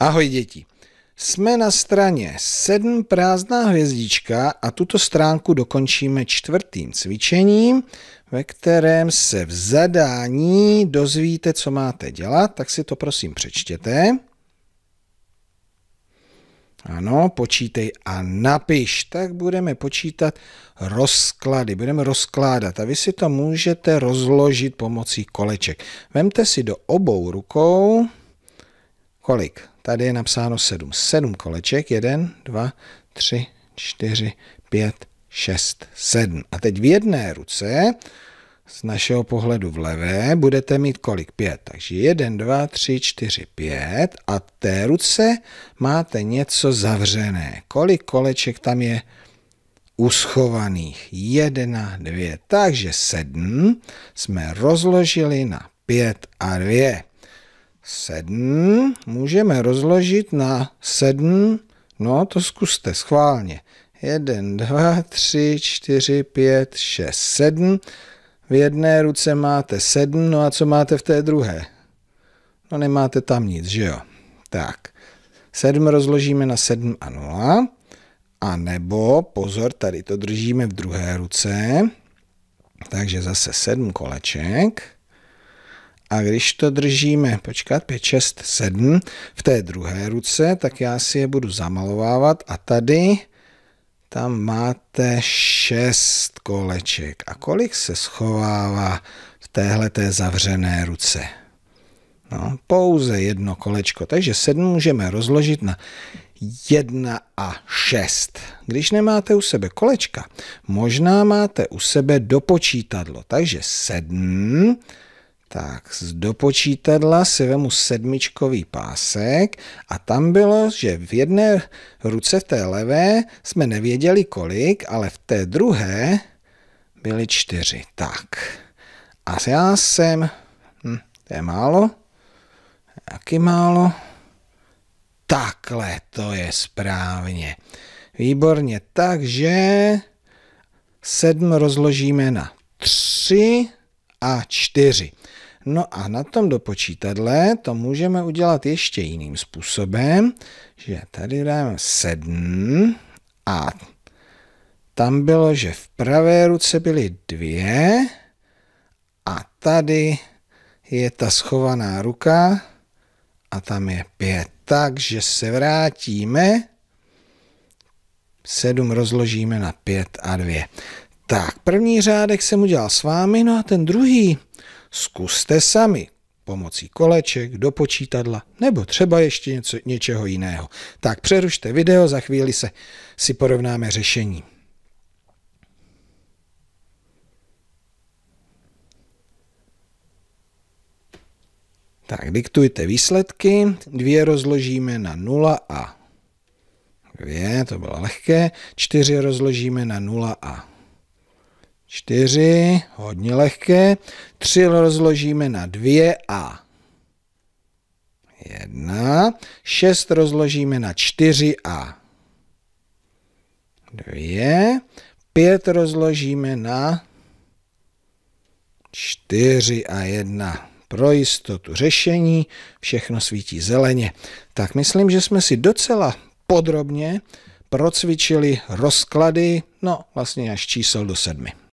Ahoj děti. Jsme na straně 7 prázdná hvězdička a tuto stránku dokončíme čtvrtým cvičením, ve kterém se v zadání dozvíte, co máte dělat, tak si to prosím přečtěte. Ano, počítej a napiš. Tak budeme počítat rozklady. Budeme rozkládat a vy si to můžete rozložit pomocí koleček. Vemte si do obou rukou kolik? Tady je napsáno 7. 7 koleček, 1, 2, 3, 4, 5, 6, 7. A teď v jedné ruce, z našeho pohledu v levé, budete mít kolik? 5. Takže 1, 2, 3, 4, 5. A té ruce máte něco zavřené. Kolik koleček tam je? uschovaných 1, 2. Takže 7 jsme rozložili na 5 a 2. 7 můžeme rozložit na 7, no to zkuste schválně. 1, 2, 3, 4, 5, 6, 7. V jedné ruce máte 7, no a co máte v té druhé? No nemáte tam nic, že jo? Tak, 7 rozložíme na 7 a 0. A nebo, pozor, tady to držíme v druhé ruce, takže zase 7 koleček. A když to držíme, počkat, 5, 6, 7 v té druhé ruce, tak já si je budu zamalovávat a tady tam máte 6 koleček. A kolik se schovává v téhle té zavřené ruce? No, pouze jedno kolečko, takže 7 můžeme rozložit na 1 a 6. Když nemáte u sebe kolečka, možná máte u sebe dopočítadlo, takže 7 tak, z dopočítadla si vemu sedmičkový pásek a tam bylo, že v jedné ruce, v té levé, jsme nevěděli kolik, ale v té druhé byly čtyři. Tak, a já jsem... Hm, to je málo? Taky málo? Takhle to je správně. Výborně, takže sedm rozložíme na tři a 4. No a na tom dopočítadle to můžeme udělat ještě jiným způsobem, že tady dáme 7 a tam bylo, že v pravé ruce byly dvě a tady je ta schovaná ruka a tam je pět. Takže se vrátíme, 7 rozložíme na 5 a 2. Tak, první řádek jsem udělal s vámi, no a ten druhý zkuste sami pomocí koleček, do počítadla nebo třeba ještě něco, něčeho jiného. Tak přerušte video, za chvíli se si porovnáme řešení. Tak diktujte výsledky, dvě rozložíme na 0 a 2, to bylo lehké, čtyři rozložíme na 0 a čtyři, hodně lehké, tři rozložíme na dvě a jedna, šest rozložíme na čtyři a dvě, pět rozložíme na čtyři a jedna. Pro jistotu řešení, všechno svítí zeleně. Tak myslím, že jsme si docela podrobně procvičili rozklady, no vlastně až čísel do sedmi.